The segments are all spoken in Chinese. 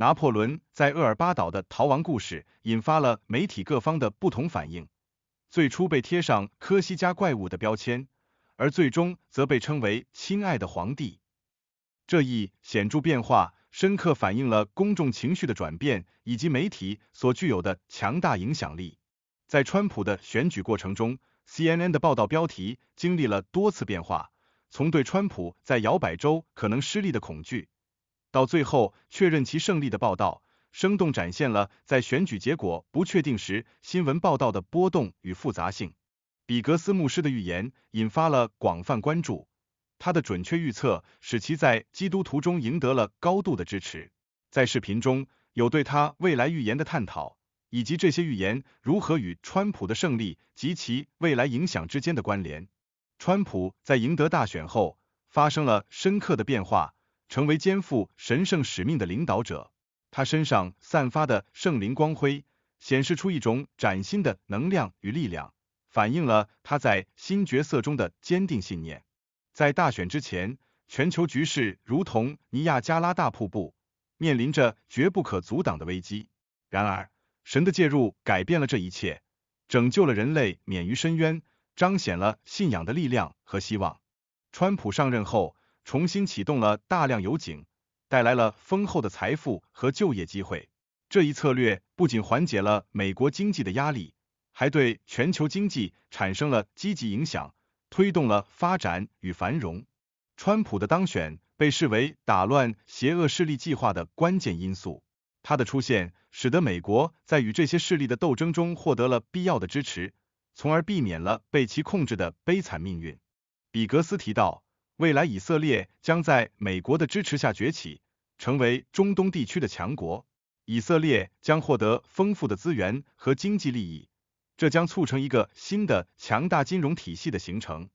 拿破仑在厄尔巴岛的逃亡故事引发了媒体各方的不同反应。最初被贴上“科西嘉怪物”的标签，而最终则被称为“亲爱的皇帝”。这一显著变化深刻反映了公众情绪的转变以及媒体所具有的强大影响力。在川普的选举过程中，CNN 的报道标题经历了多次变化，从对川普在摇摆州可能失利的恐惧。到最后确认其胜利的报道，生动展现了在选举结果不确定时新闻报道的波动与复杂性。比格斯牧师的预言引发了广泛关注，他的准确预测使其在基督徒中赢得了高度的支持。在视频中有对他未来预言的探讨，以及这些预言如何与川普的胜利及其未来影响之间的关联。川普在赢得大选后发生了深刻的变化。成为肩负神圣使命的领导者，他身上散发的圣灵光辉，显示出一种崭新的能量与力量，反映了他在新角色中的坚定信念。在大选之前，全球局势如同尼亚加拉大瀑布，面临着绝不可阻挡的危机。然而，神的介入改变了这一切，拯救了人类免于深渊，彰显了信仰的力量和希望。川普上任后。重新启动了大量油井，带来了丰厚的财富和就业机会。这一策略不仅缓解了美国经济的压力，还对全球经济产生了积极影响，推动了发展与繁荣。川普的当选被视为打乱邪恶势力计划的关键因素。他的出现使得美国在与这些势力的斗争中获得了必要的支持，从而避免了被其控制的悲惨命运。比格斯提到。未来以色列将在美国的支持下崛起，成为中东地区的强国。以色列将获得丰富的资源和经济利益，这将促成一个新的强大金融体系的形成。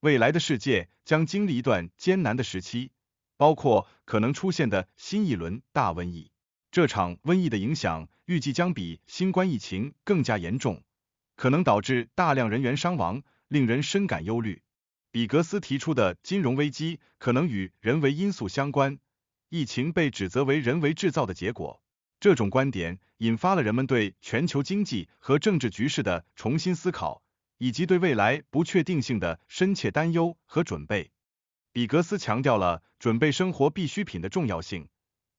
未来的世界将经历一段艰难的时期，包括可能出现的新一轮大瘟疫。这场瘟疫的影响预计将比新冠疫情更加严重，可能导致大量人员伤亡，令人深感忧虑。比格斯提出的金融危机可能与人为因素相关，疫情被指责为人为制造的结果。这种观点引发了人们对全球经济和政治局势的重新思考，以及对未来不确定性的深切担忧和准备。比格斯强调了准备生活必需品的重要性，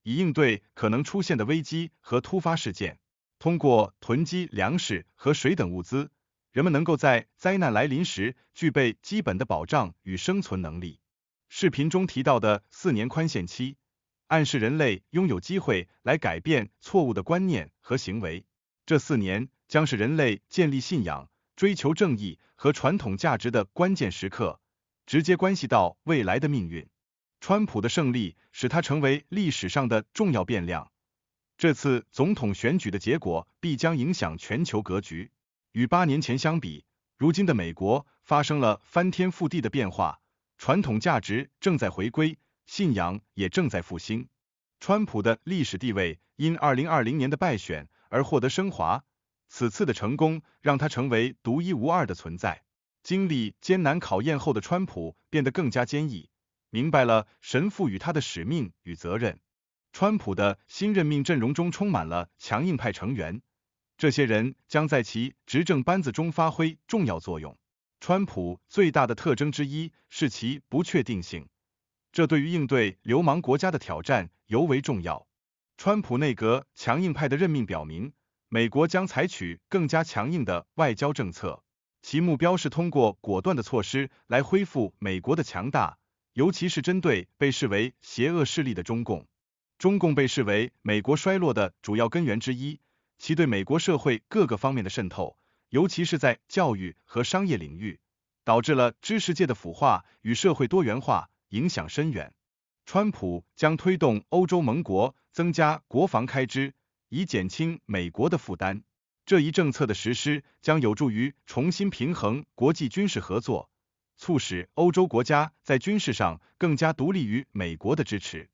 以应对可能出现的危机和突发事件。通过囤积粮食和水等物资。人们能够在灾难来临时具备基本的保障与生存能力。视频中提到的四年宽限期，暗示人类拥有机会来改变错误的观念和行为。这四年将是人类建立信仰、追求正义和传统价值的关键时刻，直接关系到未来的命运。川普的胜利使他成为历史上的重要变量。这次总统选举的结果必将影响全球格局。与八年前相比，如今的美国发生了翻天覆地的变化，传统价值正在回归，信仰也正在复兴。川普的历史地位因2020年的败选而获得升华，此次的成功让他成为独一无二的存在。经历艰难考验后的川普变得更加坚毅，明白了神赋予他的使命与责任。川普的新任命阵容中充满了强硬派成员。这些人将在其执政班子中发挥重要作用。川普最大的特征之一是其不确定性，这对于应对流氓国家的挑战尤为重要。川普内阁强硬派的任命表明，美国将采取更加强硬的外交政策，其目标是通过果断的措施来恢复美国的强大，尤其是针对被视为邪恶势力的中共。中共被视为美国衰落的主要根源之一。其对美国社会各个方面的渗透，尤其是在教育和商业领域，导致了知识界的腐化与社会多元化，影响深远。川普将推动欧洲盟国增加国防开支，以减轻美国的负担。这一政策的实施将有助于重新平衡国际军事合作，促使欧洲国家在军事上更加独立于美国的支持。